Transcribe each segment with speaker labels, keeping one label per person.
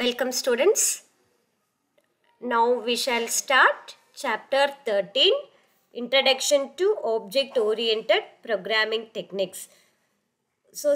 Speaker 1: Welcome students. Now we shall start chapter 13 Introduction to Object Oriented Programming Techniques. So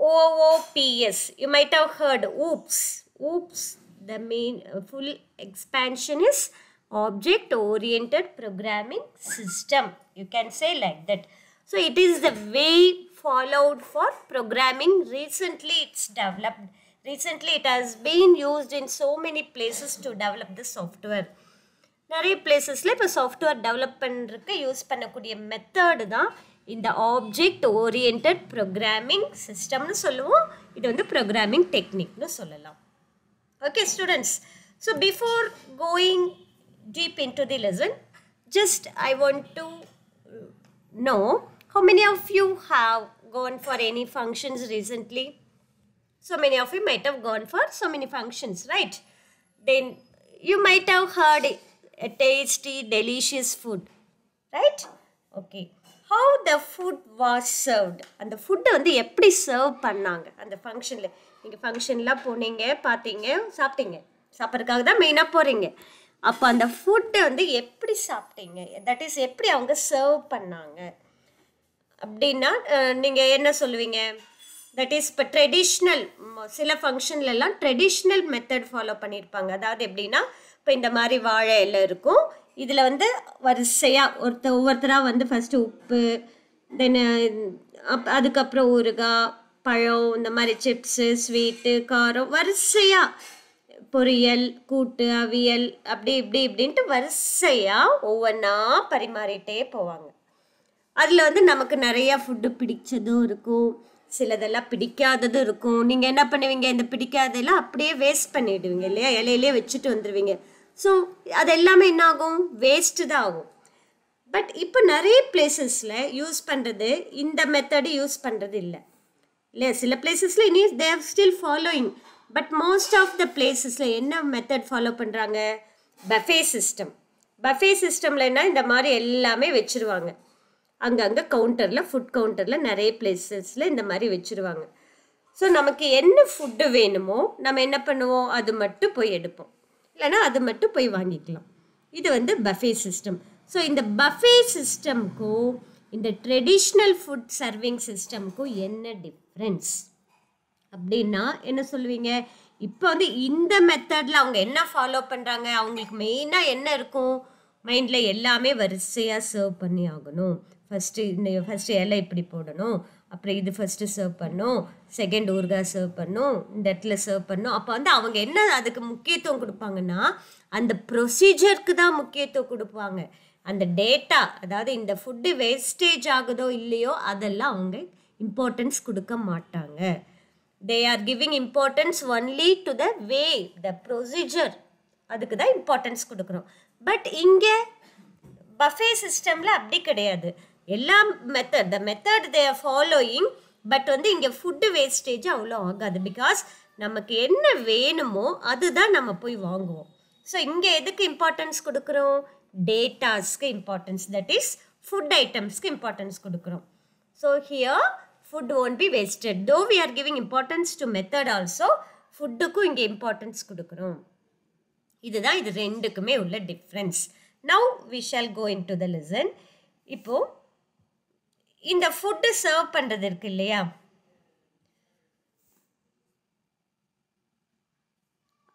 Speaker 1: OOPS you might have heard oops oops the main uh, full expansion is object oriented programming system you can say like that. So it is the way followed for programming recently it's developed recently it has been used in so many places to develop the software நிறைய பிளேசஸில் இப்போ software develop பண்ணுறதுக்கு use பண்ணக்கூடிய method தான் இந்த object orient programming சிஸ்டம்னு சொல்லுவோம் இது வந்து ப்ரோக்ராமிங் டெக்னிக்னு சொல்லலாம் okay students so before going deep into the lesson just i want to know how many of you have gone for any functions recently So many of you might have gone for so many functions, right? Then you might have heard a tasty, delicious food, right? Okay. How the food was served அந்த ஃபுட்டை வந்து எப்படி serve பண்ணாங்க அந்த ஃபங்க்ஷனில் நீங்கள் ஃபங்க்ஷன்லாம் போனீங்க பார்த்தீங்க சாப்பிட்டீங்க சாப்பிட்றதுக்காக தான் மெயினாக போகிறீங்க அப்போ அந்த ஃபுட்டை வந்து எப்படி சாப்பிட்டீங்க தட் இஸ் எப்படி அவங்க சர்வ் பண்ணாங்க அப்படின்னா நீங்கள் என்ன சொல்லுவீங்க தட் இஸ் இப்போ ட்ரெடிஷ்னல் சில ஃபங்க்ஷன்லலாம் ட்ரெடிஷ்னல் மெத்தட் ஃபாலோ பண்ணியிருப்பாங்க அதாவது எப்படின்னா இப்போ இந்த மாதிரி வாழை இலை இருக்கும் இதில் வந்து வரிசையாக ஒருத்த ஒவ்வொருத்தராக வந்து ஃபஸ்ட்டு உப்பு தென் அப் அதுக்கப்புறம் ஊறுகாய் பழம் இந்த மாதிரி சிப்ஸு ஸ்வீட்டு காரம் வரிசையாக பொரியல் கூட்டு அவியல் அப்படி இப்படி இப்படின்ட்டு வரிசையாக ஒவ்வொன்றா பரிமாறிட்டே போவாங்க அதில் வந்து நமக்கு நிறையா ஃபுட்டு பிடிச்சதும் இருக்கும் சிலதெல்லாம் பிடிக்காதது இருக்கும் நீங்கள் என்ன பண்ணுவீங்க இந்த பிடிக்காததெல்லாம் அப்படியே வேஸ்ட் பண்ணிடுவீங்க இல்லையா இலையிலே வச்சுட்டு வந்துடுவீங்க ஸோ அது எல்லாமே என்ன ஆகும் வேஸ்ட்டு தான் ஆகும் பட் இப்போ நிறைய பிளேசஸில் யூஸ் பண்ணுறது இந்த மெத்தடு யூஸ் பண்ணுறது இல்லை இல்லை சில பிளேசஸில் இனி they still following but most of the பிளேசஸில் என்ன மெத்தட் ஃபாலோ பண்ணுறாங்க பஃபே சிஸ்டம் பஃபே சிஸ்டம்லன்னா இந்த மாதிரி எல்லாமே வச்சுருவாங்க அங்கங்கே கவுண்டரில் ஃபுட் கவுண்டரில் நிறைய பிளேசஸில் இந்த மாதிரி வச்சுருவாங்க ஸோ நமக்கு என்ன ஃபுட்டு வேணுமோ நம்ம என்ன பண்ணுவோம் அது மட்டும் போய் எடுப்போம் இல்லைனா அது மட்டும் போய் வாங்கிக்கலாம் இது வந்து பஃபே சிஸ்டம் ஸோ இந்த பஃபே சிஸ்டம்க்கும் இந்த ட்ரெடிஷ்னல் ஃபுட் சர்விங் சிஸ்டம்க்கும் என்ன டிஃப்ரென்ஸ் அப்படின்னா என்ன சொல்லுவீங்க இப்போ வந்து இந்த மெத்தடில் அவங்க என்ன ஃபாலோ பண்ணுறாங்க அவங்களுக்கு மெயினாக என்ன இருக்கும் மைண்டில் எல்லாமே வரிசையாக சர்வ் பண்ணி ஆகணும் ஃபஸ்ட்டு இந்த ஃபஸ்ட்டு இலை இப்படி போடணும் அப்புறம் இது ஃபஸ்ட்டு சர்வ் பண்ணும் செகண்ட் ஊர்கா சர்வ் பண்ணும் இந்த இடத்துல சர்வ் பண்ணும் அப்போ வந்து அவங்க என்ன அதுக்கு முக்கியத்துவம் கொடுப்பாங்கன்னா அந்த ப்ரொசீஜருக்கு தான் முக்கியத்துவம் கொடுப்பாங்க அந்த டேட்டா அதாவது இந்த ஃபுட்டு வேஸ்டேஜ் ஆகுதோ இல்லையோ அதெல்லாம் அவங்க இம்பார்ட்டன்ஸ் கொடுக்க மாட்டாங்க they are giving importance only to the way the procedure அதுக்கு தான் இம்பார்ட்டன்ஸ் கொடுக்குறோம் பட் இங்கே பஃபே சிஸ்டமில் அப்படி கிடையாது எல்லா method the method they are following but வந்து இங்கே ஃபுட்டு வேஸ்டேஜ் அவ்வளோ ஆகாது பிகாஸ் நமக்கு என்ன வேணுமோ அதுதான் நம்ம போய் வாங்குவோம் ஸோ இங்கே எதுக்கு இம்பார்ட்டன்ஸ் கொடுக்குறோம் டேட்டாஸ்க்கு இம்பார்ட்டன்ஸ் தட் இஸ் ஃபுட் ஐட்டம்ஸ்க்கு இம்பார்ட்டன்ஸ் கொடுக்குறோம் so here food won't be wasted though we are giving importance to method also ஃபுட்டுக்கும் இங்கே இம்பார்ட்டன்ஸ் கொடுக்குறோம் இதுதான் இது ரெண்டுக்குமே உள்ள difference now we shall go into the lesson இப்போது இந்த ஃபுட்டு சர்வ் பண்ணுறது இருக்கு இல்லையா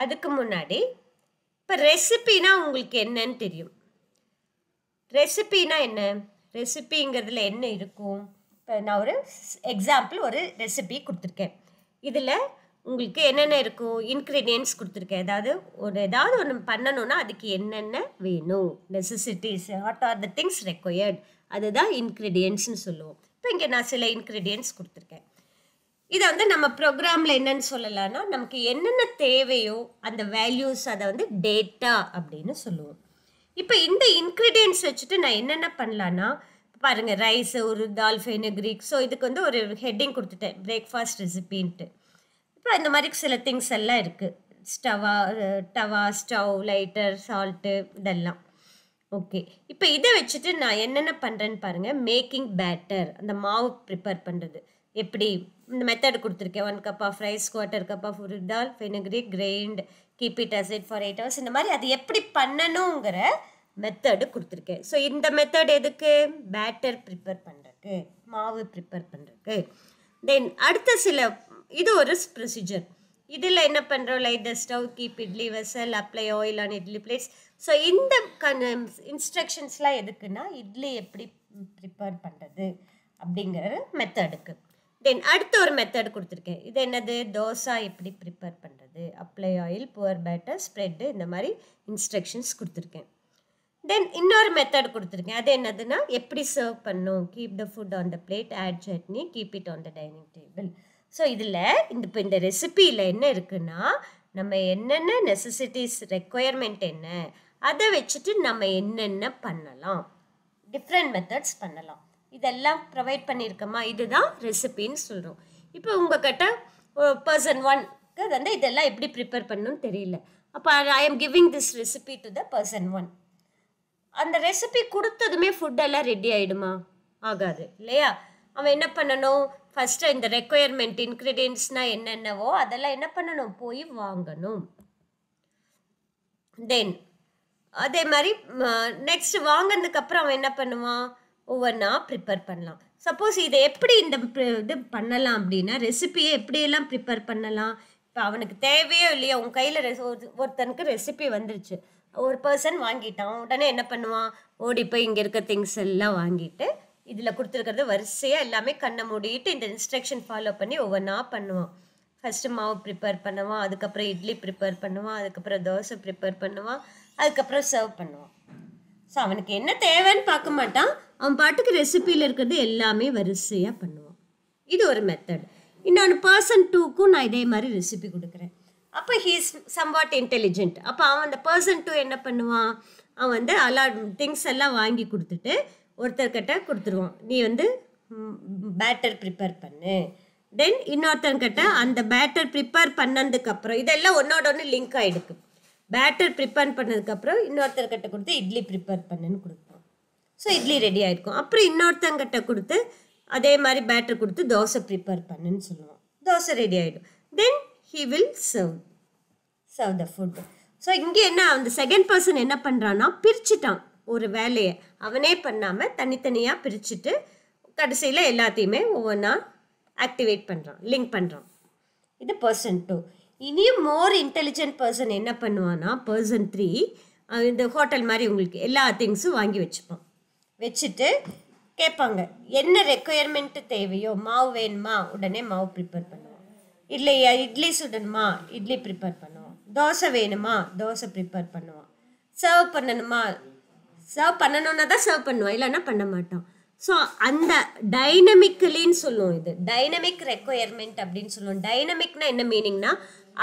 Speaker 1: அதுக்கு முன்னாடி இப்போ ரெசிபினா உங்களுக்கு என்னன்னு தெரியும் ரெசிபினா என்ன ரெசிபிங்கிறதுல என்ன இருக்கும் இப்போ நான் ஒரு எக்ஸாம்பிள் ஒரு ரெசிபி கொடுத்துருக்கேன் இதில் உங்களுக்கு என்னென்ன இருக்கும் இன்க்ரீடியன்ஸ் கொடுத்துருக்கேன் ஏதாவது ஒரு ஏதாவது ஒன்று பண்ணணும்னா அதுக்கு என்னென்ன வேணும் necessities what are the things required அதுதான் இன்க்ரீடியன்ட்ஸ்னு சொல்லுவோம் இப்போ இங்கே நான் சில இன்க்ரீடியன்ஸ் கொடுத்துருக்கேன் இதை வந்து நம்ம ப்ரோக்ராமில் என்னன்னு சொல்லலாம்னா நமக்கு என்னென்ன தேவையோ அந்த வேல்யூஸ் அதை வந்து டேட்டா அப்படின்னு சொல்லுவோம் இப்போ இந்த இன்க்ரீடியன்ட்ஸ் வச்சுட்டு நான் என்னென்ன பண்ணலான்னா பாருங்கள் ரைஸ் ஒரு தால் ஃபைனு கிரீக் ஸோ இதுக்கு வந்து ஒரு ஹெட்டிங் கொடுத்துட்டேன் பிரேக்ஃபாஸ்ட் ரெசிபின்ட்டு இப்போ இந்த மாதிரி சில திங்ஸ் எல்லாம் இருக்குது ஸ்டவா டவா ஸ்டவ் லைட்டர் சால்ட்டு இதெல்லாம் ஓகே இப்போ இதை வச்சுட்டு நான் என்னென்ன பண்ணுறேன்னு பாருங்கள் மேக்கிங் பேட்டர் அந்த மாவு ப்ரிப்பேர் பண்ணுறது எப்படி இந்த மெத்தட் கொடுத்துருக்கேன் one cup of rice quarter cup of urad dal fenugreek grind keep it aside for eight hours இந்த மாதிரி அது எப்படி பண்ணணுங்கிற மெத்தடு கொடுத்துருக்கேன் ஸோ இந்த மெத்தட் எதுக்கு பேட்டர் ப்ரிப்பேர் பண்ணுறக்கு மாவு ப்ரிப்பேர் பண்ணுறதுக்கு தென் அடுத்த சில இது ஒரு ப்ரொசீஜர் இதில் என்ன பண்ணுறோம் light the stove keep idli vessel apply oil on idli plate so இந்த இன்ஸ்ட்ரக்ஷன்ஸ்லாம் எதுக்குன்னா இட்லி எப்படி ப்ரிப்பேர் பண்ணுறது அப்படிங்கிற மெத்தடுக்கு தென் அடுத்த ஒரு மெத்தட் கொடுத்துருக்கேன் இது என்னது தோசை எப்படி ப்ரிப்பேர் பண்ணுறது apply oil pour batter spread இந்த மாதிரி இன்ஸ்ட்ரக்ஷன்ஸ் கொடுத்துருக்கேன் தென் இன்னொரு மெத்தட் கொடுத்துருக்கேன் அது என்னதுன்னா எப்படி சர்வ் பண்ணும் keep the food on the plate add chutney keep it on the dining table so இதில் இந்த இப்போ இந்த ரெசிப்பியில் என்ன இருக்குன்னா நம்ம என்னென்ன நெசசிட்டிஸ் ரெக்குயர்மெண்ட் என்ன அதை வச்சுட்டு நம்ம என்னென்ன பண்ணலாம் டிஃப்ரெண்ட் மெத்தட்ஸ் பண்ணலாம் இதெல்லாம் ப்ரொவைட் பண்ணியிருக்கோமா இதுதான் ரெசிபின்னு சொல்கிறோம் இப்போ உங்ககிட்ட பர்சன் ஒன்க்கு வந்து இதெல்லாம் எப்படி ப்ரிப்பேர் பண்ணணும்னு தெரியல அப்போ I am giving this recipe to the person one அந்த ரெசிபி கொடுத்ததுமே ஃபுட்டெல்லாம் ரெடி ஆகிடுமா ஆகாது இல்லையா அவன் என்ன பண்ணணும் ஃபஸ்ட்டு இந்த ரெக்குயர்மெண்ட் இன்க்ரீடியன்ட்ஸ்னால் என்னென்னவோ அதெல்லாம் என்ன பண்ணணும் போய் வாங்கணும் தென் அதே மாதிரி நெக்ஸ்ட் வாங்கினதுக்கப்புறம் அவன் என்ன பண்ணுவான் ஒவ்வொன்றா ப்ரிப்பேர் பண்ணலாம் சப்போஸ் இதை எப்படி இந்த இது பண்ணலாம் அப்படின்னா ரெசிபியை எப்படியெல்லாம் ப்ரிப்பேர் பண்ணலாம் இப்போ அவனுக்கு தேவையோ இல்லையோ உன் கையில் ரெ ஒருத்தனுக்கு ரெசிபி வந்துருச்சு ஒரு பர்சன் வாங்கிட்டான் உடனே என்ன பண்ணுவான் ஓடி போய் இங்கே இருக்க திங்ஸ் எல்லாம் வாங்கிட்டு இதில் கொடுத்துருக்கிறது வரிசையாக எல்லாமே கண்ணை மூடிட்டு இந்த இன்ஸ்ட்ரக்ஷன் ஃபாலோ பண்ணி ஒவ்வொன்றா பண்ணுவோம் ஃபஸ்ட்டு மாவு ப்ரிப்பேர் பண்ணுவான் அதுக்கப்புறம் இட்லி ப்ரிப்பேர் பண்ணுவான் அதுக்கப்புறம் தோசை ப்ரிப்பேர் பண்ணுவான் அதுக்கப்புறம் சர்வ் பண்ணுவான் ஸோ அவனுக்கு என்ன தேவைன்னு பார்க்க மாட்டான் அவன் பாட்டுக்கு ரெசிப்பியில் இருக்கிறது எல்லாமே வரிசையாக பண்ணுவான் இது ஒரு மெத்தட் இன்னொன்று பர்சன் டூக்கும் நான் இதே மாதிரி ரெசிபி கொடுக்குறேன் அப்போ ஹீஸ் சம்வாட் இன்டெலிஜென்ட் அப்போ அவன் அந்த பர்சன் டூ என்ன பண்ணுவான் அவன் வந்து அலா திங்ஸ் எல்லாம் வாங்கி கொடுத்துட்டு ஒருத்தர்கிட்ட கொடுத்துருவோம் நீ வந்து பேட்டர் ப்ரிப்பேர் பண்ணு தென் இன்னொருத்தன்கிட்ட அந்த பேட்டர் ப்ரிப்பேர் பண்ணதுக்கப்புறம் இதெல்லாம் ஒன்றோட ஒன்று லிங்க் ஆகிடுக்கு பேட்டர் ப்ரிப்பேர் பண்ணதுக்கப்புறம் இன்னொருத்தர்கிட்ட கொடுத்து இட்லி ப்ரிப்பேர் பண்ணுன்னு கொடுப்போம் ஸோ இட்லி ரெடி ஆகிருக்கும் அப்புறம் இன்னொருத்தங்கிட்ட கொடுத்து அதே மாதிரி பேட்டர் கொடுத்து தோசை ப்ரிப்பேர் பண்ணுன்னு சொல்லுவோம் தோசை ரெடி ஆகிடும் then he will serve serve the food so இங்கே என்ன அந்த செகண்ட் பர்சன் என்ன பண்ணுறான்னா பிரிச்சுட்டான் ஒரு வேலையை அவனே பண்ணாமல் தனித்தனியாக பிரிச்சுட்டு கடைசியில் எல்லாத்தையுமே ஒவ்வொன்றா ஆக்டிவேட் பண்ணுறான் லிங்க் பண்ணுறான் இது பர்சன் டூ இனியும் மோர் இன்டெலிஜென்ட் பர்சன் என்ன பண்ணுவான்னா பர்சன் த்ரீ இந்த ஹோட்டல் மாதிரி உங்களுக்கு எல்லா திங்ஸும் வாங்கி வச்சுப்பான் வச்சுட்டு கேட்பாங்க என்ன ரெக்குயர்மெண்ட்டு தேவையோ மாவு வேணுமா உடனே மாவு ப்ரிப்பேர் பண்ணுவோம் இல்லையா இட்லி சுடணுமா இட்லி ப்ரிப்பேர் பண்ணுவோம் தோசை வேணுமா தோசை ப்ரிப்பேர் பண்ணுவோம் சர்வ் பண்ணணுமா சர்வ் பண்ணணும்னா தான் சர்வ் பண்ணுவோம் இல்லைன்னா பண்ண மாட்டோம் ஸோ அந்த டைனமிக்கலின்னு சொல்லுவோம் இது டைனமிக் ரெக்குயர்மெண்ட் அப்படின்னு சொல்லுவோம் டைனமிக்னா என்ன மீனிங்னா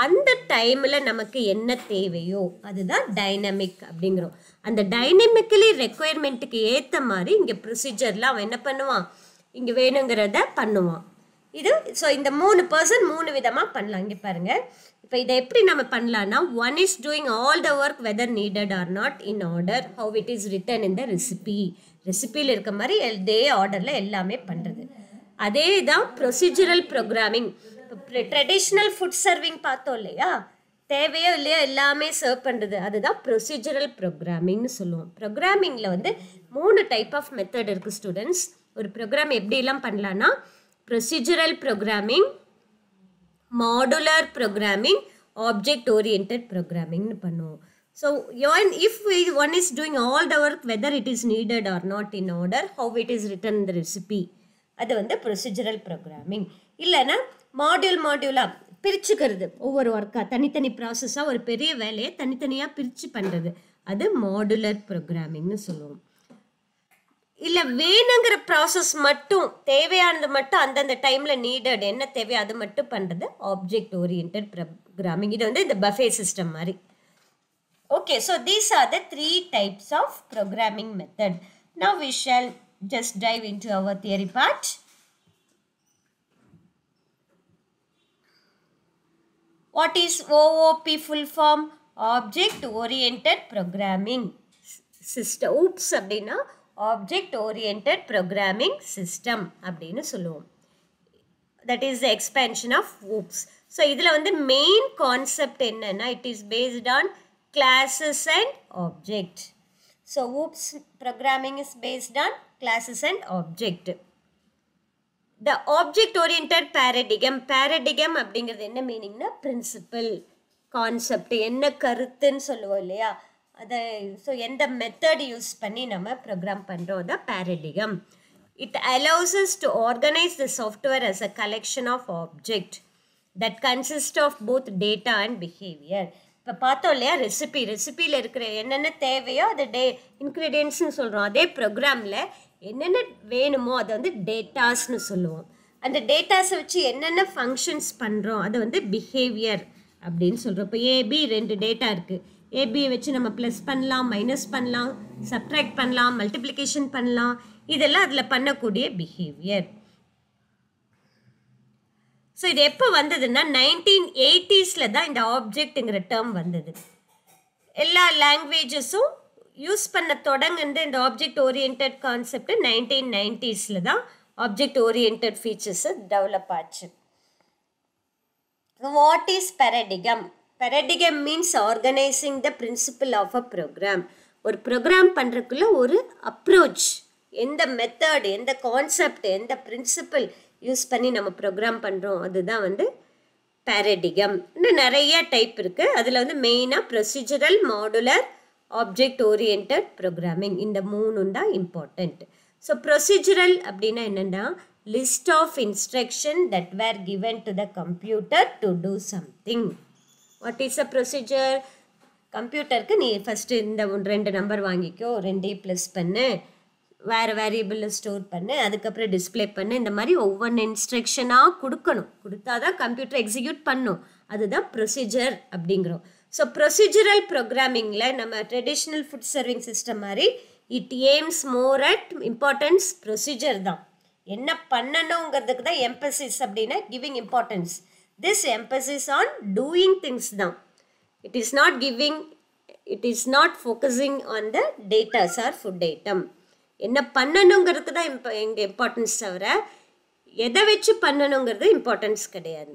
Speaker 1: அந்த டைமில் நமக்கு என்ன தேவையோ அதுதான் டைனமிக் அப்படிங்கிறோம் அந்த டைனமிக்கலி ரெக்குயர்மெண்ட்டுக்கு ஏற்ற மாதிரி இங்கே ப்ரொசீஜர்லாம் அவன் என்ன பண்ணுவான் இங்கே வேணுங்கிறத பண்ணுவான் இது ஸோ இந்த மூணு பர்சன் மூணு விதமாக பண்ணலாம் இங்கே பாருங்கள் இப்போ இதை எப்படி நம்ம பண்ணலான்னா one is doing all the work whether needed or not in order how it is written in the recipe ரெசிபியில் இருக்க மாதிரி இதே ஆர்டரில் எல்லாமே பண்ணுறது அதே தான் ப்ரொசீஜரல் ப்ரோக்ராமிங் இப்போ ட்ரெடிஷ்னல் ஃபுட் சர்விங் பார்த்தோம் இல்லையா தேவையோ இல்லையோ எல்லாமே சர்வ் பண்ணுறது அதுதான் ப்ரொசீஜரல் ப்ரோக்ராமிங்னு சொல்லுவோம் ப்ரோக்ராமிங்கில் வந்து மூணு டைப் ஆஃப் மெத்தட் இருக்குது ஸ்டூடெண்ட்ஸ் ஒரு ப்ரோக்ராம் எப்படிலாம் பண்ணலான்னா procedural programming modular programming object orient ப்ரோக்ராமிங்னு பண்ணுவோம் so one if one is doing all the work whether it is needed or not in order how it is written the recipe அது வந்து procedural programming இல்லைன்னா module மாடியூலாக பிரிச்சுக்கிறது ஒவ்வொரு ஒர்க்காக தனித்தனி ப்ராசஸாக ஒரு பெரிய வேலையை தனித்தனியாக பிரித்து பண்ணுறது அது மாடுலர் ப்ரோக்ராமிங்னு சொல்லுவோம் இல்லை வேணுங்கிற ப்ராசஸ் மட்டும் தேவையானது மட்டும் அந்தந்த டைமில் நீடட் என்ன தேவையோ அது மட்டும் பண்ணுறது ஆப்ஜெக்ட் ஓரியன்ட் ப்ரோக்ராமிங் இது வந்து இந்த பஃபே சிஸ்டம் மாதிரி okay so these are the three types of programming method now we shall just drive into our theory part what is OOP full form object orient programming system oops அப்படின்னா object orient programming system அப்படின்னு சொல்லுவோம் that is the expansion of oops so இதில் வந்து main concept என்னென்னா it is based on classes and object so oops programming is based on classes and object the object orient paradigm paradigm அப்படிங்கிறது என்ன மீனிங்னா principal concept என்ன கருத்துன்னு சொல்லுவோம் இல்லையா அதை so எந்த மெத்தட் யூஸ் பண்ணி நம்ம ப்ரோக்ராம் பண்ணுறோம் தான் paradigm it allows us to organise the software as a collection of object that consist of both data and behaviour இப்போ பார்த்தோம் இல்லையா ரெசிபி ரெசிபியில் இருக்கிற என்னென்ன தேவையோ அதை டே இன்க்ரீடியன்ட்ஸ்னு சொல்கிறோம் அதே ப்ரோக்ராமில் என்னென்ன வேணுமோ அதை வந்து டேட்டாஸ்னு சொல்லுவோம் அந்த டேட்டாஸை வச்சு என்னென்ன ஃபங்க்ஷன்ஸ் பண்ணுறோம் அதை வந்து பிஹேவியர் அப்படின்னு சொல்கிறோம் இப்போ ஏபி ரெண்டு டேட்டா இருக்குது ஏபியை வச்சு நம்ம ப்ளஸ் பண்ணலாம் மைனஸ் பண்ணலாம் சப்ட்ராக்ட் பண்ணலாம் மல்டிப்ளிகேஷன் பண்ணலாம் இதெல்லாம் அதில் பண்ணக்கூடிய பிஹேவியர் ஸோ இது எப்போ வந்ததுன்னா நைன்டீன் எயிட்டிஸில் தான் இந்த ஆப்ஜெக்ட்டுங்கிற டேர்ம் வந்தது எல்லா லாங்குவேஜஸும் யூஸ் பண்ண தொடங்குனது இந்த ஆப்ஜெக்ட் ஓரியன்ட் கான்செப்ட் நைன்டீன் நைன்டிஸில் தான் ஆப்ஜெக்ட் ஓரியன்ட் ஃபீச்சர்ஸை டெவலப் ஆச்சு what is paradigm paradigm means organising the principle of a program ஒரு ப்ரோக்ராம் பண்ணுறதுக்குள்ள ஒரு அப்ரோச் எந்த மெத்தட் எந்த கான்செப்ட் எந்த பிரின்சிபிள் யூஸ் பண்ணி நம்ம ப்ரோக்ராம் பண்ணுறோம் அதுதான் வந்து பேரடிகம் இன்னும் நிறைய டைப் இருக்குது அதில் வந்து மெயினாக procedural modular object orient programming இந்த மூணும் தான் இம்பார்ட்டண்ட் ஸோ ப்ரொசீஜரல் அப்படின்னா என்னென்னா list of instruction that were given to the computer to do something what is a procedure கம்ப்யூட்டருக்கு நீ ஃபஸ்ட்டு இந்த ரெண்டு நம்பர் வாங்கிக்கோ ரெண்டே ப்ளஸ் பண்ணு வேறு வேரியபிளில் ஸ்டோர் பண்ணு அதுக்கப்புறம் டிஸ்பிளே பண்ணு இந்த மாதிரி ஒவ்வொன்று இன்ஸ்ட்ரக்ஷனாக கொடுக்கணும் கொடுத்தா தான் கம்ப்யூட்டர் எக்ஸிக்யூட் பண்ணும் அதுதான் ப்ரொசீஜர் அப்படிங்கிறோம் ஸோ ப்ரொசீஜரல் ப்ரோக்ராமிங்கில் நம்ம ட்ரெடிஷ்னல் ஃபுட் சர்விங் சிஸ்டம் மாதிரி it aims more at importance procedure தான் என்ன பண்ணணுங்கிறதுக்கு தான் எம்பசிஸ் அப்படின்னா giving importance this emphasis on doing things தான் it is not giving it is not focusing on the datas or food item என்ன பண்ணணுங்கிறதுக்கு தான் இம்ப எங்கள் இம்பார்ட்டன்ஸ் தவிர எதை வச்சு பண்ணணுங்கிறது இம்பார்ட்டன்ஸ் கிடையாது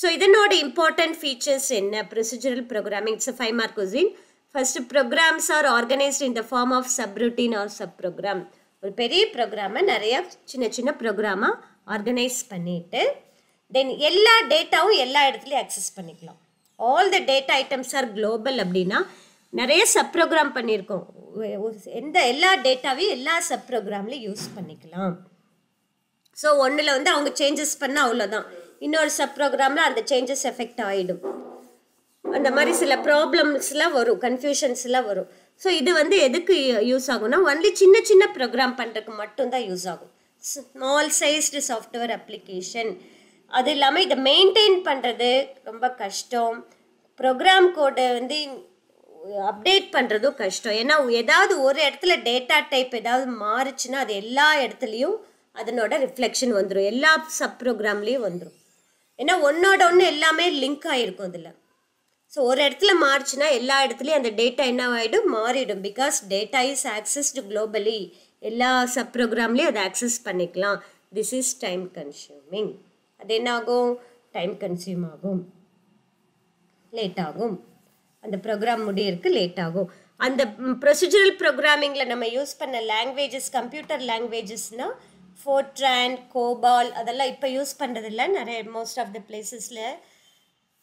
Speaker 1: ஸோ இதனோட இம்பார்ட்டன்ட் ஃபீச்சர்ஸ் என்ன procedural programming it's five mark question first programs are organised in the form of sub subroutine or sub program ஒரு பெரிய ப்ரோக்ராமை நிறையா சின்ன சின்ன ப்ரோக்ராமாக ஆர்கனைஸ் பண்ணிவிட்டு தென் எல்லா டேட்டாவும் எல்லா இடத்துலையும் அக்சஸ் பண்ணிக்கலாம் all the data items are global அப்படின்னா நிறைய சப் ப்ரோக்ராம் பண்ணியிருக்கோம் எந்த எல்லா டேட்டாவையும் எல்லா சப் ப்ரோக்ராம்லையும் யூஸ் பண்ணிக்கலாம் ஸோ ஒன்றில் வந்து அவங்க சேஞ்சஸ் பண்ணால் அவ்வளோதான் இன்னொரு சப் ப்ரோக்ராமில் அந்த சேஞ்சஸ் எஃபெக்ட் ஆகிடும் அந்த மாதிரி சில ப்ராப்ளம்ஸ்லாம் வரும் கன்ஃபியூஷன்ஸ்லாம் வரும் ஸோ இது வந்து எதுக்கு யூஸ் ஆகும்னா ஒன்லி சின்ன சின்ன ப்ரோக்ராம் பண்ணுறதுக்கு மட்டும்தான் யூஸ் ஆகும் ஸ்மால் சைஸ்டு சாஃப்ட்வேர் அப்ளிகேஷன் அது இல்லாமல் இதை மெயின்டைன் பண்ணுறது ரொம்ப கஷ்டம் ப்ரோக்ராம் கோடை வந்து அப்டேட் பண்ணுறதும் கஷ்டம் ஏன்னா ஏதாவது ஒரு இடத்துல டேட்டா டைப் ஏதாவது மாறுச்சுன்னா அது எல்லா இடத்துலையும் அதனோட ரிஃப்ளெக்ஷன் வந்துடும் எல்லா சப் ப்ரோக்ராம்லேயும் வந்துடும் ஏன்னா ஒன்னோட ஒன்று எல்லாமே லிங்க் ஆகிருக்கும் அதில் ஸோ ஒரு இடத்துல மாறுச்சுன்னா எல்லா இடத்துலையும் அந்த டேட்டா என்ன ஆகிடும் மாறிடும் because data is accessed globally எல்லா சப் ப்ரோக்ராம்லேயும் அதை ஆக்சஸ் பண்ணிக்கலாம் திஸ் இஸ் டைம் கன்சியூமிங் அது என்னாகும் டைம் கன்சியூம் ஆகும் லேட் ஆகும் அந்த ப்ரோக்ராம் முடியறதுக்கு லேட் ஆகும் அந்த ப்ரொசீஜரல் ப்ரோக்ராமிங்கில் நம்ம யூஸ் பண்ண லாங்குவேஜஸ் கம்ப்யூட்டர் லாங்குவேஜஸ்னால் ஃபோர்ட்ரான் கோபால் அதெல்லாம் இப்போ யூஸ் பண்ணுறது இல்லை நிறைய மோஸ்ட் ஆஃப் த பிளேசஸில்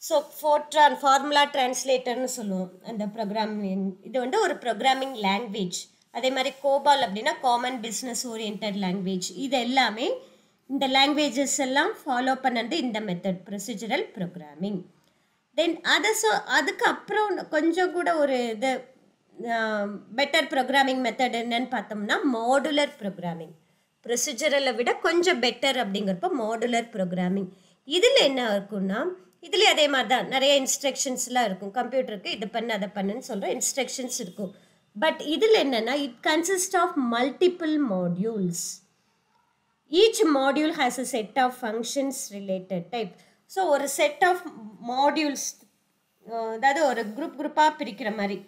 Speaker 1: ஸோ ஃபோர்ட்ரான் ஃபார்முலா டிரான்ஸ்லேட்டர்னு சொல்லுவோம் அந்த ப்ரோக்ராமிங் இது வந்து ஒரு ப்ரோக்ராமிங் லாங்குவேஜ் அதே மாதிரி கோபால் அப்படின்னா காமன் பிஸ்னஸ் ஓரியன்ட் லாங்குவேஜ் இது எல்லாமே இந்த லாங்குவேஜஸ் எல்லாம் ஃபாலோ பண்ணது இந்த மெத்தட் ப்ரொசீஜரல் ப்ரோக்ராமிங் தென் அதை ஸோ அதுக்கப்புறம் கொஞ்சம் கூட ஒரு இது பெட்டர் ப்ரோக்ராமிங் மெத்தட் என்னன்னு பார்த்தோம்னா மாடுலர் ப்ரோக்ராமிங் ப்ரொசீஜரலை விட கொஞ்சம் பெட்டர் அப்படிங்கிறப்போ மாடுலர் ப்ரோக்ராமிங் இதில் என்ன இருக்குன்னா இதுலேயே அதே மாதிரி தான் நிறைய இன்ஸ்ட்ரக்ஷன்ஸ்லாம் இருக்கும் கம்ப்யூட்டருக்கு இது பண்ணு அதை பண்ணுன்னு சொல்கிற இன்ஸ்ட்ரக்ஷன்ஸ் இருக்கும் பட் இதில் என்னென்னா it consist of multiple modules each module has a set of functions related type. So, or a set of modules, that uh, or a group group of pirikramari.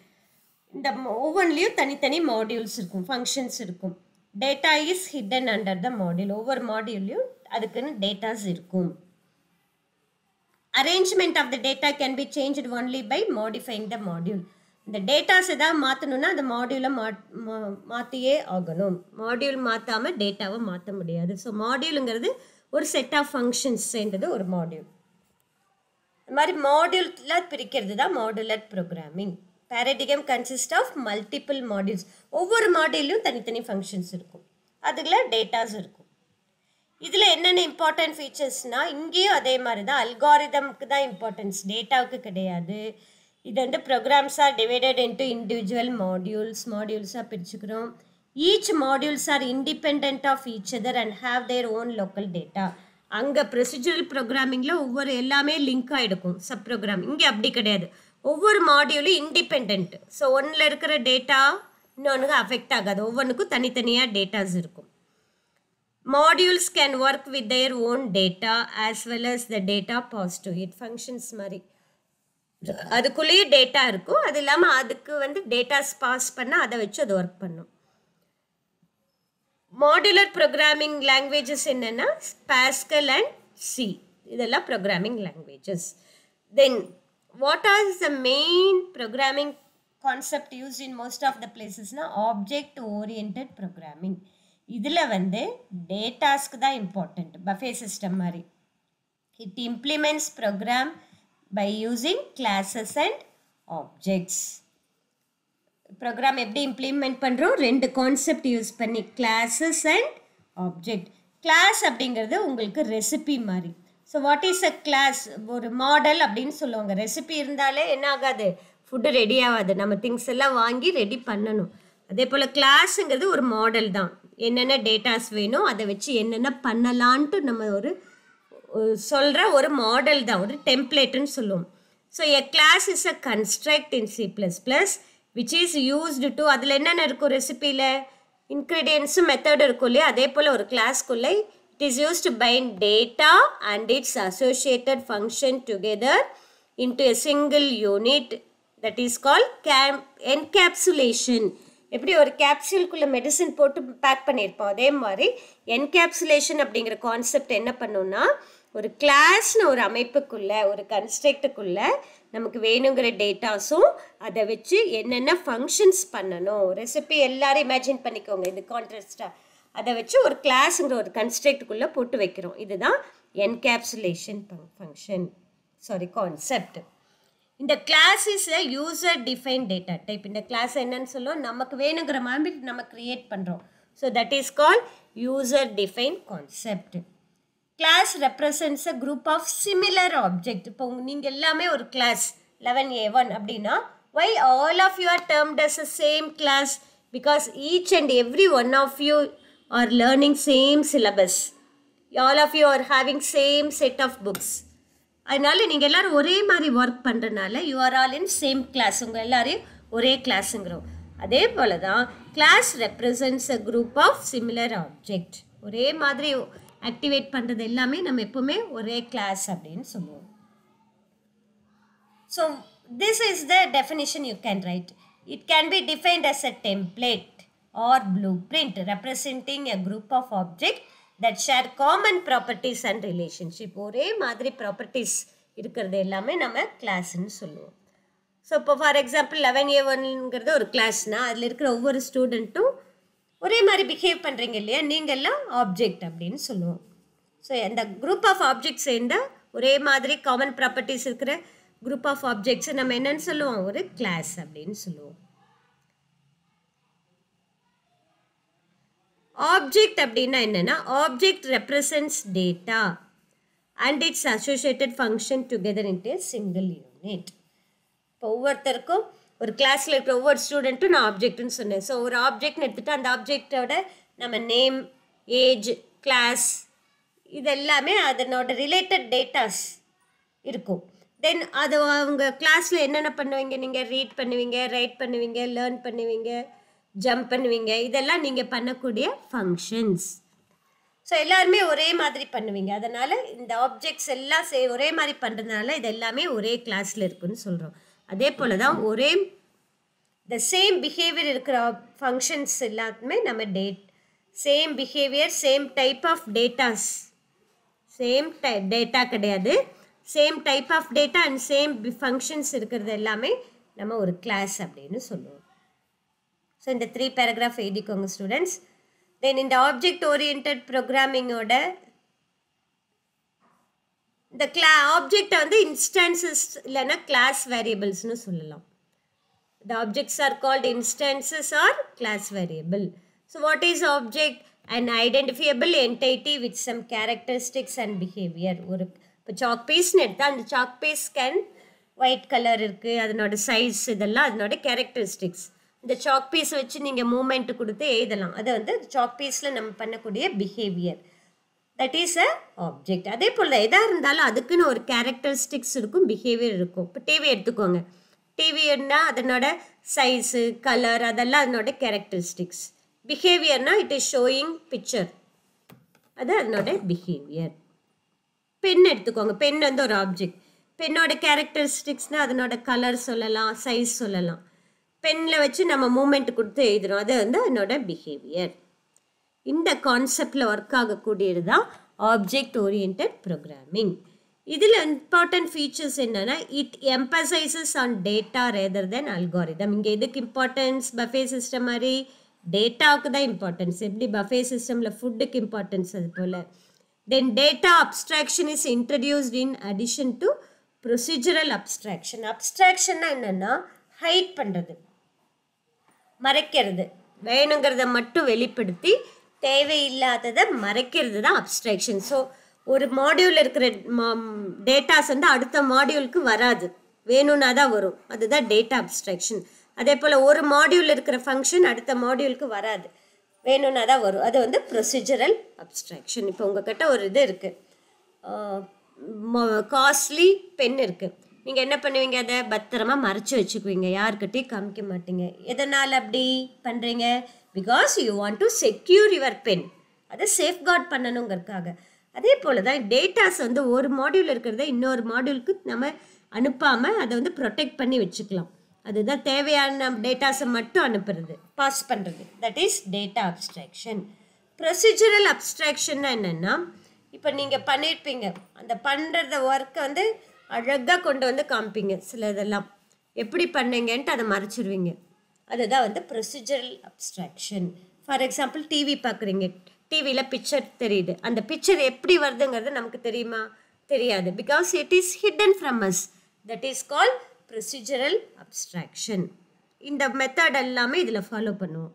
Speaker 1: The only tani tani modules, irukum, functions. Irukum. Data is hidden under the module. Over module, You, adhukun data irukum. Arrangement of the data can be changed only by modifying the module. இந்த datas எதாவது மாற்றணும்னா அந்த மாடியூலை மாற்றியே ஆகணும் module மாற்றாமல் டேட்டாவை மாற்ற முடியாது so மாடியூலுங்கிறது ஒரு செட் ஆஃப் ஃபங்க்ஷன்ஸ் சேர்ந்தது ஒரு மாடியூல் இந்த மாதிரி மாடியூலில் பிரிக்கிறது தான் modular programming paradigm consist of multiple modules ஒவ்வொரு மாடியூலையும் தனித்தனி ஃபங்க்ஷன்ஸ் இருக்கும் அதுக்குள்ள டேட்டாஸ் இருக்கும் இதில் என்னென்ன இம்பார்ட்டன்ட் ஃபீச்சர்ஸ்னால் இங்கேயும் அதே மாதிரி தான் அல்காரிதமுக்கு தான் இம்பார்ட்டன்ஸ் டேட்டாவுக்கு கிடையாது ఇదంటే programs are divided into individual modules. Modules are పిలుచుకున్నాం each modules are independent of each other and have their own local data அங்கே ப்ரொசீஜரல் ப்ரோக்ராமிங்கில் ஒவ்வொரு எல்லாமே லிங்க் ஆகிடுக்கும் சப் ப்ரோக்ராம் இங்கே அப்படி கிடையாது ஒவ்வொரு மாடியூலும் இண்டிபெண்ட் ஸோ ஒன்றில் இருக்கிற டேட்டா இன்னொன்று அஃபெக்ட் ஆகாது ஒவ்வொன்றுக்கும் தனித்தனியாக டேட்டாஸ் இருக்கும் modules can work with their own data as well as the data positive it functions மாதிரி அதுக்குள்ளேயே டேட்டா இருக்கும் அது இல்லாமல் அதுக்கு வந்து டேட்டாஸ் பாஸ் பண்ணால் அதை வச்சு அது ஒர்க் பண்ணும் மாடுலர் ப்ரோக்ராமிங் லாங்குவேஜஸ் என்னென்னா ஸ்பாஸ்கல் அண்ட் சி இதெல்லாம் programming languages then what are the main programming concept use in most of the பிளேசஸ்னால் ஆப்ஜெக்ட் ஓரியன்ட் ப்ரோக்ராமிங் இதில் வந்து டேட்டாஸ்க்கு தான் இம்பார்ட்டண்ட் பஃபே சிஸ்டம் மாதிரி it implements program by using classes and objects program எப்படி implement பண்ணுறோம் ரெண்டு கான்செப்ட் யூஸ் பண்ணி கிளாஸஸ் அண்ட் ஆப்ஜெக்ட் கிளாஸ் அப்படிங்கிறது உங்களுக்கு ரெசிபி மாதிரி so what is a class ஒரு மாடல் அப்படின்னு சொல்லுவாங்க ரெசிபி இருந்தாலே என்ன ஆகாது ஃபுட்டு ரெடி ஆகாது நம்ம திங்ஸ் எல்லாம் வாங்கி ரெடி பண்ணணும் அதே போல் கிளாஸுங்கிறது ஒரு மாடல் தான் என்னென்ன டேட்டாஸ் வேணும் அதை வச்சு என்னென்ன பண்ணலான்ட்டு நம்ம ஒரு சொல்கிற ஒரு மாடல் தான் ஒரு டெம்ப்ளேட்டுன்னு சொல்லுவோம் so a class is a construct in C plus plus which is used to அதில் என்னென்ன இருக்கும் ரெசிபியில் இன்க்ரீடியன்ஸும் மெத்தட் இருக்கும் இல்லையா அதே போல் ஒரு கிளாஸ்க்குள்ளே it is use to data and its associated function together into a single unit that is call game encapsulation எப்படி ஒரு கேப்சூல்குள்ளே மெடிசன் போட்டு பேக் பண்ணியிருப்போம் அதே மாதிரி என்கேப்சுலேஷன் அப்படிங்கிற கான்செப்ட் என்ன பண்ணுன்னா ஒரு கிளாஸ்னு ஒரு அமைப்புக்குள்ளே ஒரு கன்ஸ்ட்ரக்டுக்குள்ள நமக்கு வேணுங்கிற டேட்டாஸும் அதை வச்சு என்னென்ன ஃபங்க்ஷன்ஸ் பண்ணணும் ரெசிபி எல்லோரும் இமேஜின் பண்ணிக்கோங்க இது கான்ட்ராஸ்டாக அதை வச்சு ஒரு கிளாஸுங்கிற ஒரு கன்ஸ்ட்ரக்டுக்குள்ளே போட்டு வைக்கிறோம் இதுதான் என்கேப்சுலேஷன் ஃபங்க்ஷன் சாரி கான்செப்ட் இந்த class is a user define data type இந்த கிளாஸ் என்னன்னு சொல்லுவோம் நமக்கு வேணுங்கிற மாதிரி நம்ம க்ரியேட் பண்ணுறோம் so that is call user define concept class represents a group of similar object இப்போ நீங்கள் எல்லாமே ஒரு கிளாஸ் லெவன் ஏ ஒன் அப்படின்னா why all of you are termed as the same class because each and every one of you are learning same syllabus all of you are having same set of books அதனால நீங்கள் எல்லோரும் ஒரே மாதிரி work பண்ணுறனால you are all in same class உங்கள் எல்லாரையும் ஒரே கிளாஸுங்கிறோம் அதே போல் தான் class represents a group of similar object ஒரே மாதிரி ஆக்டிவேட் பண்ணுறது எல்லாமே நம்ம எப்போவுமே ஒரே கிளாஸ் அப்படின்னு சொல்லுவோம் so this is the definition you can write. It can be defined as a template or blueprint representing a group of objects that share common properties and relationship. ஒரே மாதிரி ப்ராப்பர்ட்டிஸ் இருக்கிறது எல்லாமே நம்ம கிளாஸ்ன்னு சொல்லுவோம் ஸோ இப்போ for example eleven A ஒன்னுங்கிறது ஒரு கிளாஸ்னால் அதில் இருக்கிற ஒவ்வொரு ஸ்டூடெண்ட்டும் ஒரே மாதிரி பிஹேவ் பண்ணுறீங்க இல்லையா நீங்கள்லாம் ஆப்ஜெக்ட் அப்படின்னு சொல்லுவோம் ஸோ அந்த குரூப் ஆஃப் ஆப்ஜெக்ட்ஸ் சேர்ந்தால் ஒரே மாதிரி காமன் ப்ராப்பர்ட்டிஸ் இருக்கிற குரூப் ஆஃப் ஆப்ஜெக்ட்ஸை நம்ம என்னன்னு சொல்லுவோம் ஒரு கிளாஸ் அப்படின்னு சொல்லுவோம் ஆப்ஜெக்ட் அப்படின்னா என்னென்னா object represents data and its associated function together into a single unit இப்போ ஒவ்வொருத்தருக்கும் ஒரு கிளாஸில் இருக்கிற ஒவ்வொரு ஸ்டூடெண்ட்டும் நான் ஆப்ஜெக்ட்னு சொன்னேன் ஸோ ஒரு ஆப்ஜெக்ட்னு எடுத்துகிட்டு அந்த ஆப்ஜெக்டோட நம்ம நேம் ஏஜ் கிளாஸ் இதெல்லாமே அதனோட ரிலேட்டட் டேட்டாஸ் இருக்கும் தென் அது அவங்க கிளாஸில் என்னென்ன பண்ணுவீங்க நீங்கள் ரீட் பண்ணுவீங்க ரைட் பண்ணுவீங்க லேர்ன் பண்ணுவீங்க ஜம்ப் பண்ணுவீங்க இதெல்லாம் நீங்கள் பண்ணக்கூடிய ஃபங்க்ஷன்ஸ் ஸோ எல்லாருமே ஒரே மாதிரி பண்ணுவீங்க அதனால் இந்த ஆப்ஜெக்ட்ஸ் எல்லாம் சே ஒரே மாதிரி பண்ணுறதுனால இது எல்லாமே ஒரே கிளாஸில் இருக்குன்னு சொல்கிறோம் அதே போல் தான் ஒரே த சேம் பிஹேவியர் இருக்கிற ஃபங்க்ஷன்ஸ் எல்லாத்துமே நம்ம that same behaviour same type of datas same type data கிடையாது same type of data and same functions இருக்கிறது எல்லாமே நம்ம ஒரு கிளாஸ் அப்படின்னு சொல்லுவோம் ஸோ இந்த த்ரீ பேராகிராஃப் எழுதிக்கோங்க ஸ்டூடெண்ட்ஸ் தென் இந்த ஆப்ஜெக்ட் ஓரியன்ட் ப்ரோக்ராமிங்கோட இந்த கிளா ஆப்ஜெக்டை வந்து இன்ஸ்டன்சஸ் இல்லைன்னா கிளாஸ் வேரியபிள்ஸ்னு சொல்லலாம் the objects are called instances or class variable so what is object and identifiable entity with some characteristics and behaviour ஒரு இப்போ சாக் பீஸ்னு எடுத்தால் அந்த chalk piece can white colour இருக்குது அதனோட சைஸ் இதெல்லாம் அதனோட கேரக்டரிஸ்டிக்ஸ் இந்த சாக் பீஸை வச்சு நீங்கள் மூமெண்ட் கொடுத்து எழுதலாம் அதை வந்து சாக் பீஸில் நம்ம பண்ணக்கூடிய behaviour that is a object அதே போல் எதாக இருந்தாலும் அதுக்குன்னு ஒரு கேரக்டரிஸ்டிக்ஸ் இருக்கும் பிஹேவியர் இருக்கும் இப்போ டிவி எடுத்துக்கோங்க டிவியர்னா அதனோட சைஸு கலர் அதெல்லாம் அதனோட கேரக்டரிஸ்டிக்ஸ் பிஹேவியர்னா இட் இஸ் ஷோயிங் பிக்சர் அது அதனோட பிஹேவியர் பென் எடுத்துக்கோங்க பென் வந்து ஒரு ஆப்ஜெக்ட் பெண்ணோட கேரக்டரிஸ்டிக்ஸ்னால் அதனோட கலர் சொல்லலாம் சைஸ் சொல்லலாம் பெண்ணில் வச்சு நம்ம மூமெண்ட் கொடுத்து எழுதுகிறோம் அது வந்து அதனோட பிஹேவியர் இந்த கான்செப்டில் ஒர்க் ஆகக்கூடியது தான் ஆப்ஜெக்ட் ஓரியன்ட் ப்ரோக்ராமிங் இதில் இம்பார்ட்டன்ட் ஃபீச்சர்ஸ் என்னென்னா it emphasizes on data rather than algorithm இங்கே எதுக்கு இம்பார்ட்டன்ஸ் பஃபே சிஸ்டம் மாதிரி டேட்டாவுக்கு தான் இம்பார்ட்டன்ஸ் எப்படி பஃபே சிஸ்டமில் ஃபுட்டுக்கு இம்பார்ட்டன்ஸ் அது போல் then data abstraction is introduced in addition to procedural abstraction அப்ஸ்ட்ராக்ஷன்னா என்னென்னா ஹைட் பண்ணுறது மறைக்கிறது வேணுங்கிறத மட்டும் வெளிப்படுத்தி தேவையில்லாததை மறைக்கிறது தான் அப்ஸ்ட்ராக்ஷன் ஸோ ஒரு மாடியூல் இருக்கிற டேட்டாஸ் வந்து அடுத்த மாடியூலுக்கு வராது வேணும்னா தான் வரும் அதுதான் டேட்டா அப்ஸ்ட்ராக்ஷன் அதே போல் ஒரு மாடியூல் இருக்கிற ஃபங்க்ஷன் அடுத்த மாடியூலுக்கு வராது வேணும்னா தான் வரும் அது வந்து ப்ரொசீஜரல் அப்ஸ்ட்ராக்ஷன் இப்போ உங்ககிட்ட ஒரு இது இருக்குது காஸ்ட்லி பென் இருக்குது நீங்கள் என்ன பண்ணுவீங்க அதை பத்திரமா மறைச்சி வச்சுக்குவீங்க யாருக்கிட்டையும் காமிக்க மாட்டீங்க எதனால் அப்படி பண்ணுறீங்க because you want to secure your pen அதை சேஃப்கார்ட் பண்ணணுங்கிறதுக்காக அதே போல் தான் டேட்டாஸ் வந்து ஒரு மாடியூல் இருக்கிறத இன்னொரு மாடியூலுக்கு நம்ம அனுப்பாமல் அதை வந்து ப்ரொடெக்ட் பண்ணி வச்சுக்கலாம் அதுதான் தேவையான டேட்டாஸை மட்டும் அனுப்புறது பாஸ் பண்ணுறது that is data abstraction procedural அப்ஸ்ட்ராக்ஷன்னா என்னென்னா இப்போ நீங்கள் பண்ணியிருப்பீங்க அந்த பண்ணுறத ஒர்க்கை வந்து அழகாக கொண்டு வந்து காமிப்பீங்க சில இதெல்லாம் எப்படி பண்ணீங்கன்ட்டு அதை மறைச்சிடுவீங்க அதுதான் வந்து procedural abstraction for example TV பார்க்குறீங்க டிவியில் பிக்சர் தெரியுது அந்த பிக்சர் எப்படி வருதுங்கிறது நமக்கு தெரியுமா தெரியாது because it is hidden from us that is call procedural abstraction இந்த மெத்தட் எல்லாமே இதில் ஃபாலோ பண்ணுவோம்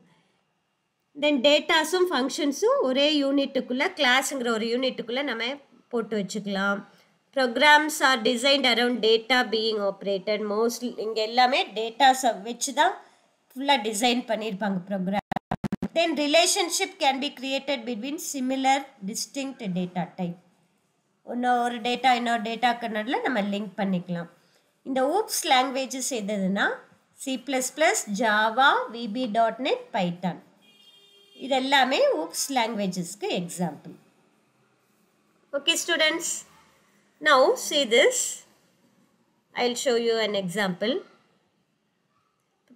Speaker 1: தென் டேட்டாஸும் ஃபங்க்ஷன்ஸும் ஒரே யூனிட்டுக்குள்ளே கிளாஸுங்கிற ஒரு யூனிட்டுக்குள்ளே நம்ம போட்டு வச்சுக்கலாம் programs are designed around data being operated mostly இங்கே எல்லாமே டேட்டாஸை வச்சு தான் ஃபுல்லாக டிசைன் பண்ணியிருப்பாங்க program then relationship can be created between similar distinct data type இன்னும் ஒரு டேட்டா இன்னொரு டேட்டாக்கு நடுவில் நம்ம லிங்க் பண்ணிக்கலாம் இந்த ஊப்ஸ் லாங்குவேஜஸ் எதுன்னா C plus plus Java VB dot net Python இதெல்லாமே ஊப்ஸ் லாங்குவேஜஸ்க்கு example okay students now see this i'll show you an example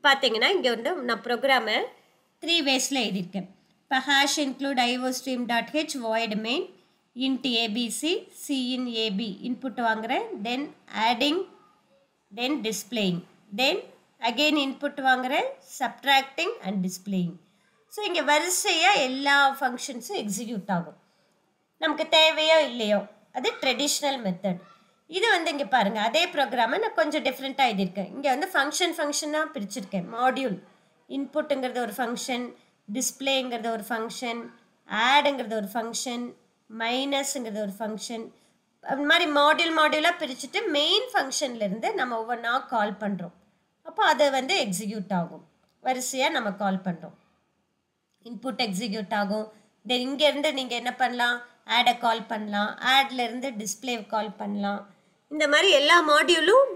Speaker 1: பார்த்தீங்கன்னா இங்கே வந்து நான் ப்ரோக்ராமை த்ரீ வேஸில் எழுதியிருக்கேன் இப்போ hash include IO stream dot H void main int ABC C AB input வாங்குகிறேன் then adding then displaying then again input வாங்குகிறேன் சப்ட்ராக்டிங் அண்ட் டிஸ்பிளேயிங் ஸோ இங்கே வரிசையாக எல்லா ஃபங்க்ஷன்ஸும் எக்ஸிக்யூட் ஆகும் நமக்கு தேவையோ இல்லையோ அது ட்ரெடிஷ்னல் மெத்தட் இது வந்து இங்கே பாருங்கள் அதே ப்ரோக்ராமை நான் கொஞ்சம் டிஃப்ரெண்ட்டாக எழுதியிருக்கேன் இங்கே வந்து ஃபங்க்ஷன் ஃபங்க்ஷனாக பிரிச்சிருக்கேன் மாடியூல் இன்புட்டுங்கிறது ஒரு ஃபங்க்ஷன் டிஸ்பிளேங்கிறது ஒரு ஃபங்க்ஷன் ஆடுங்கிறது ஒரு ஃபங்க்ஷன் மைனஸுங்கிறது ஒரு ஃபங்க்ஷன் அந்த மாதிரி மாடியூல் மாடியூலாக பிரிச்சுட்டு மெயின் ஃபங்க்ஷன்லேருந்து நம்ம ஒவ்வொன்றா கால் பண்ணுறோம் அப்போ அது வந்து எக்ஸிக்யூட் ஆகும் வரிசையாக நம்ம கால் பண்ணுறோம் இன்புட் எக்ஸிக்யூட் ஆகும் தென் இங்கேருந்து நீங்கள் என்ன பண்ணலாம் ஆடை கால் பண்ணலாம் ஆட்லேருந்து டிஸ்பிளே கால் பண்ணலாம் இந்த மாதிரி எல்லா மாடியூலும்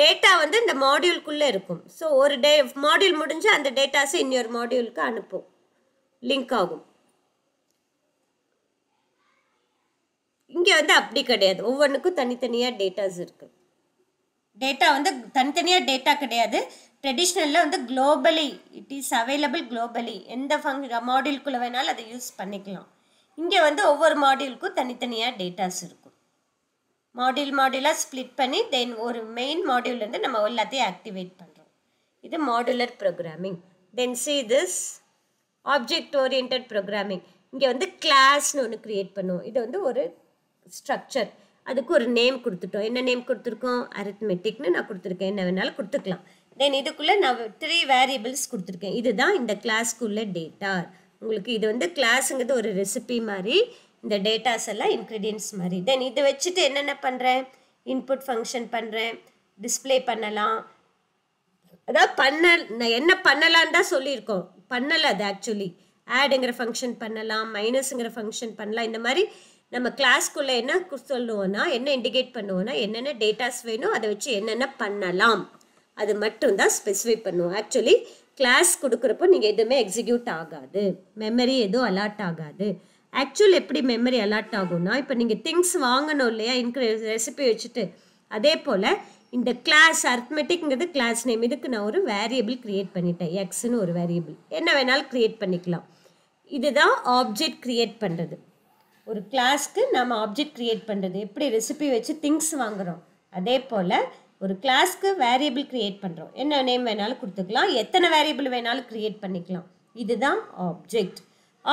Speaker 1: டேட்டா வந்து இந்த மாடியூல்குள்ளே இருக்கும் ஸோ ஒரு டே மாடியூல் முடிஞ்சு அந்த டேட்டாஸை இன்னொரு மாடியூலுக்கு அனுப்பும் லிங்க் ஆகும் இங்கே வந்து அப்படி கிடையாது ஒவ்வொன்றுக்கும் தனித்தனியாக டேட்டாஸ் இருக்குது டேட்டா வந்து தனித்தனியாக டேட்டா கிடையாது ட்ரெடிஷ்னலில் வந்து globally it is available globally எந்த ஃபங்க் மாடியூல்குள்ளே வேணாலும் அதை யூஸ் பண்ணிக்கலாம் இங்கே வந்து ஒவ்வொரு மாடியூலுக்கும் தனித்தனியாக டேட்டாஸ் இருக்கும் மாடியூல் மாடியூலாக ஸ்ப்ளிட் பண்ணி தென் ஒரு மெயின் மாடியூல்லேருந்து நம்ம எல்லாத்தையும் ஆக்டிவேட் பண்ணுறோம் இது modular programming then see this object orient programming இங்கே வந்து கிளாஸ்னு ஒன்று க்ரியேட் பண்ணுவோம் இது வந்து ஒரு ஸ்ட்ரக்சர் அதுக்கு ஒரு நேம் கொடுத்துட்டோம் என்ன நேம் கொடுத்துருக்கோம் அரித்மெட்டிக்னு நான் கொடுத்துருக்கேன் என்ன வேணாலும் கொடுத்துக்கலாம் தென் இதுக்குள்ளே நான் த்ரீ வேரியபிள்ஸ் கொடுத்துருக்கேன் இதுதான் இந்த கிளாஸ்க்குள்ளே டேட்டா உங்களுக்கு இது வந்து கிளாஸுங்கிறது ஒரு ரெசிபி மாதிரி இந்த டேட்டாஸ் எல்லாம் இன்க்ரீடியன்ஸ் மாதிரி தென் இதை வச்சுட்டு என்னென்ன பண்ணுறேன் இன்புட் ஃபங்க்ஷன் பண்ணுறேன் டிஸ்பிளே பண்ணலாம் அதாவது பண்ண நான் என்ன பண்ணலான்னு தான் சொல்லியிருக்கோம் பண்ணலை அது ஆக்சுவலி ஆடுங்கிற ஃபங்க்ஷன் பண்ணலாம் மைனஸுங்கிற ஃபங்க்ஷன் பண்ணலாம் இந்த மாதிரி நம்ம கிளாஸ்க்குள்ளே என்ன சொல்லுவோன்னா என்ன இண்டிகேட் பண்ணுவோன்னா என்னென்ன டேட்டாஸ் வேணும் அதை வச்சு என்னென்ன பண்ணலாம் அது மட்டும்தான் ஸ்பெசிஃபை பண்ணுவோம் ஆக்சுவலி கிளாஸ் கொடுக்குறப்போ நீங்கள் எதுவுமே எக்ஸிக்யூட் ஆகாது மெமரி எதுவும் அலாட் ஆகாது ஆக்சுவல் எப்படி மெமரி அலாட் ஆகும்னா இப்போ நீங்கள் திங்ஸ் வாங்கணும் இல்லையா இன்க்ரீஸ் ரெசிபி வச்சுட்டு அதே போல் இந்த கிளாஸ் அர்த்மெட்டிக்ங்கிறது கிளாஸ் நேம் இதுக்கு நான் ஒரு வேரியபிள் க்ரியேட் பண்ணிட்டேன் எக்ஸ்னு ஒரு வேரியபிள் என்ன வேணாலும் க்ரியேட் பண்ணிக்கலாம் இதுதான் ஆப்ஜெக்ட் க்ரியேட் பண்ணுறது ஒரு கிளாஸ்க்கு நம்ம ஆப்ஜெக்ட் க்ரியேட் பண்ணுறது எப்படி ரெசிபி வச்சு திங்ஸ் வாங்குகிறோம் அதே போல் ஒரு கிளாஸ்க்கு வேரியபிள் க்ரியேட் பண்ணுறோம் என்ன நேம் வேணாலும் கொடுத்துக்கலாம் எத்தனை வேரியபிள் வேணாலும் க்ரியேட் பண்ணிக்கலாம் இதுதான் ஆப்ஜெக்ட்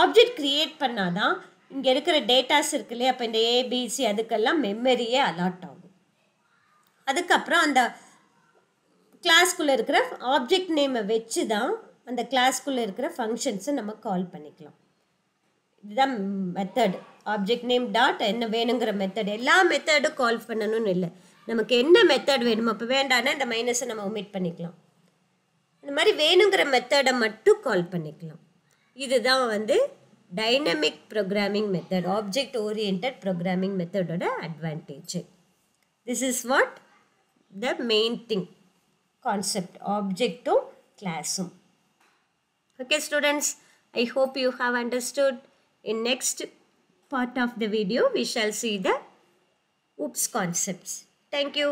Speaker 1: ஆப்ஜெக்ட் க்ரியேட் பண்ணாதான் இங்கே இருக்கிற டேட்டாஸ் இருக்கு இல்லையா அப்போ இந்த ஏபிசி அதுக்கெல்லாம் மெமரியே அலாட் ஆகும் அதுக்கப்புறம் அந்த கிளாஸ்க்குள்ளே இருக்கிற ஆப்ஜெக்ட் நேமை வச்சு தான் அந்த கிளாஸ்க்குள்ளே இருக்கிற ஃபங்க்ஷன்ஸை நம்ம கால் பண்ணிக்கலாம் இதுதான் மெத்தடு ஆப்ஜெக்ட் நேம் டாட் என்ன வேணுங்கிற மெத்தட் எல்லா மெத்தடும் கால் பண்ணணும்னு இல்லை நமக்கு என்ன மெத்தட் வேணுமோ அப்போ வேண்டான்னா இந்த மைனஸை நம்ம ஒமிட் பண்ணிக்கலாம் இந்த மாதிரி வேணுங்கிற மெத்தடை மட்டும் கால் பண்ணிக்கலாம் இதுதான் வந்து dynamic programming method object orient programming மெத்தடோட advantage this is what the main thing concept ஆப்ஜெக்டும் கிளாஸும் okay students i hope you have understood in next part of the video we shall see the oops concepts thank you